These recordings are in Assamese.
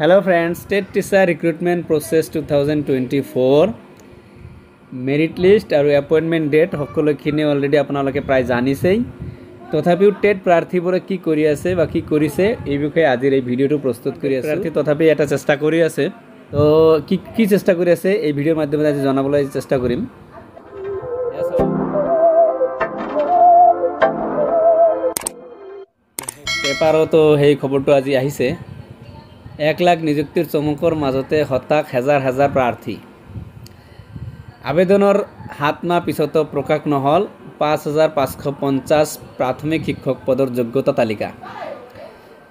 hello' friend state teacher recruitment process two thousand twenty four merit list আৰু এপইণ্টমেণ্ট ডেট সকলোখিনি অলৰেডি আপোনালোকে প্ৰায় জানিছেই তথাপিও টেট প্ৰাৰ্থীবোৰে কি কৰি আছে বা কি কৰিছে এই বিষয়ে আজিৰ এই ভিডিঅ'টো প্ৰস্তুত কৰি আছে প্ৰাৰ্থী তথাপি এটা চেষ্টা কৰি আছে তো কি কি চেষ্টা কৰি আছে এই ভিডিঅ'ৰ মাধ্যমেৰে আজি জনাবলৈ চেষ্টা কৰিম পেপাৰতো সেই খবৰটো আজি আহিছে এক লাখ নিযুক্তিৰ চমুকৰ মাজতে হতাশ হেজাৰ হাজাৰ প্ৰাৰ্থী আবেদনৰ সাত মাহ পিছতো প্ৰকাশ নহল পাঁচ হাজাৰ পাঁচশ পঞ্চাছ প্ৰাথমিক শিক্ষক পদৰ যোগ্যতা তালিকা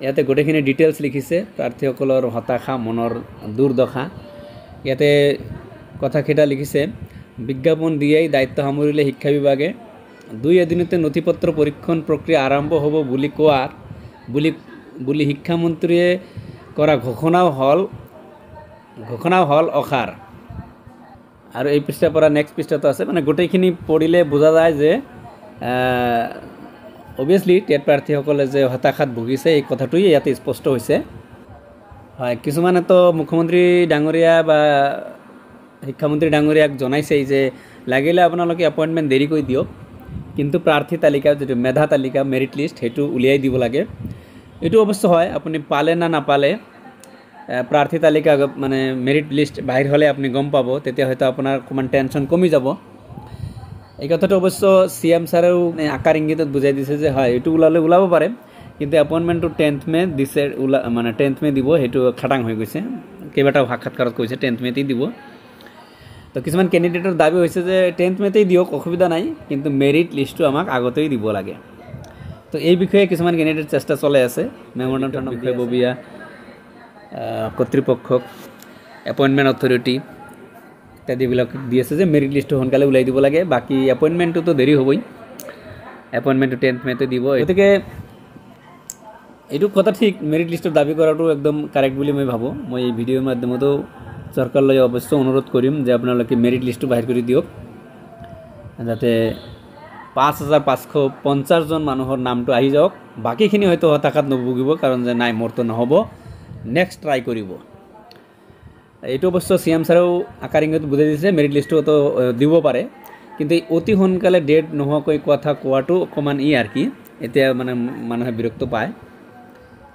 ইয়াতে গোটেইখিনি ডিটেইলছ লিখিছে প্ৰাৰ্থীসকলৰ হতাশা মনৰ দুৰ্দশা ইয়াতে কথাকেইটা লিখিছে বিজ্ঞাপন দিয়েই দায়িত্ব সামৰিলে শিক্ষা বিভাগে দুই এদিনতে নথি পত্ৰ পৰীক্ষণ প্ৰক্ৰিয়া আৰম্ভ হব বুলি বলে বুলি বুলি শিক্ষামন্ত্ৰীয়ে কৰা ঘোষণাও হ'ল ঘোষণাও হ'ল অসাৰ আৰু এই পৃষ্ঠাৰ পৰা নেক্সট পৃষ্ঠাটো আছে মানে গোটেইখিনি পঢ়িলে বুজা যায় যে অভিয়াছলি টেট প্ৰাৰ্থীসকলে যে হতাশাত ভুগিছে এই কথাটোৱে ইয়াতে স্পষ্ট হৈছে হয় কিছুমানেতো মুখ্যমন্ত্ৰী ডাঙৰীয়া বা শিক্ষামন্ত্ৰী ডাঙৰীয়াক জনাইছেই যে লাগিলে আপোনালোকে এপইণ্টমেণ্ট দেৰিকৈ দিয়ক কিন্তু প্ৰাৰ্থী তালিকা যিটো মেধা তালিকা মেৰিট লিষ্ট সেইটো উলিয়াই দিব লাগে এইটো অৱশ্যে হয় আপুনি পালে নে নাপালে প্ৰাৰ্থী তালিকা মানে মেৰিট লিষ্ট বাহিৰ হ'লে আপুনি গম পাব তেতিয়া হয়তো আপোনাৰ অকণমান টেনশ্যন কমি যাব এই কথাটো অৱশ্যে চি এম ছাৰেও আকাৰ ইংগিতত বুজাই দিছে যে হয় এইটো ওলালে ওলাব পাৰে কিন্তু এপইণ্টমেণ্টটো টেন্থ মে দিছে ওলা মানে টেন্থ মে দিব সেইটো খাটাং হৈ গৈছে কেইবাটাও সাক্ষাৎকাৰত কৈছে টেন্থ মেতেই দিব তো কিছুমান কেণ্ডিডেটৰ দাবী হৈছে যে টেন্থ মেতেই দিয়ক অসুবিধা নাই কিন্তু মেৰিট লিষ্টটো আমাক আগতেই দিব লাগে তো এই বিষয়ে কিছুমান কেণ্ডিডেট চেষ্টা চলাই আছে মেমৰণ্ডম বিষয়ববীয়া কৰ্তৃপক্ষক এপইণ্টমেণ্ট অথৰিটি ইত্যাদিবিলাক দি আছে যে মেৰিট লিষ্টটো সোনকালে ওলাই দিব লাগে বাকী এপইণ্টমেণ্টটোতো দেৰি হ'বই এপইণ্টমেণ্টটো টেন্থ মেটো দিব গতিকে এইটো কথা ঠিক মেৰিট লিষ্টত দাবী কৰাটো একদম কাৰেক্ট বুলি মই ভাবোঁ মই এই ভিডিঅ'ৰ মাধ্যমতো চৰকাৰলৈ অৱশ্যে অনুৰোধ কৰিম যে আপোনালোকে মেৰিট লিষ্টটো বাহিৰ কৰি দিয়ক যাতে পাঁচ হাজাৰ পাঁচশ পঞ্চাছজন মানুহৰ নামটো আহি যাওক বাকীখিনি হয়তো হতাশাত নুভুগিব কাৰণ যে নাই মোৰতো নহ'ব নেক্সট ট্ৰাই কৰিব এইটো অৱশ্যে চি এম ছাৰেও আকাৰিঙত বুজাই দিছে মেৰিট লিষ্টটো দিব পাৰে কিন্তু অতি সোনকালে ডেট নোহোৱাকৈ কথা কোৱাটো অকণমান ই আৰু কি এতিয়া মানে মানুহে বিৰক্ত পায়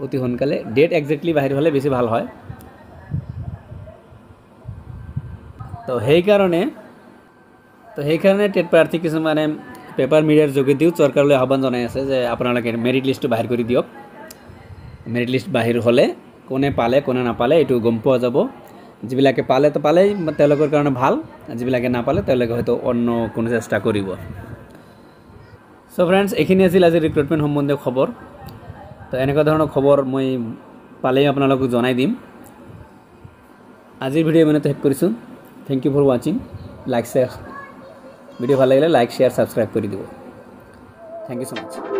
অতি সোনকালে ডেট একজেক্টলি বাহিৰ হ'লে বেছি ভাল হয় তো সেইকাৰণে তো সেইকাৰণে টেট প্ৰাৰ্থী কিছুমানে পেপাৰ মিডিয়াৰ যোগেদিও চৰকাৰলৈ আহ্বান জনাই আছে যে আপোনালোকে মেৰিট লিষ্টটো বাহিৰ কৰি দিয়ক মেৰিট লিষ্ট বাহিৰ হ'লে কোনে পালে কোনে নাপালে এইটো গম পোৱা যাব যিবিলাকে পালেতো পালেই তেওঁলোকৰ কাৰণে ভাল যিবিলাকে নাপালে তেওঁলোকে হয়তো অন্য কোনো চেষ্টা কৰিব চ' ফ্ৰেণ্ডছ এইখিনি আছিল আজি ৰিক্ৰুটমেণ্ট সম্বন্ধীয় খবৰ তো এনেকুৱা ধৰণৰ খবৰ মই পালেই আপোনালোকক জনাই দিম আজিৰ ভিডিঅ' মানে শেষ কৰিছোঁ থেংক ইউ ফৰ ৱাচিং লাইক শ্বেয়াৰ ভিডিঅ' ভাল লাগিলে লাইক শ্বেয়াৰ ছাবস্ক্ৰাইব কৰি দিব থেংক ইউ ছ' মাছ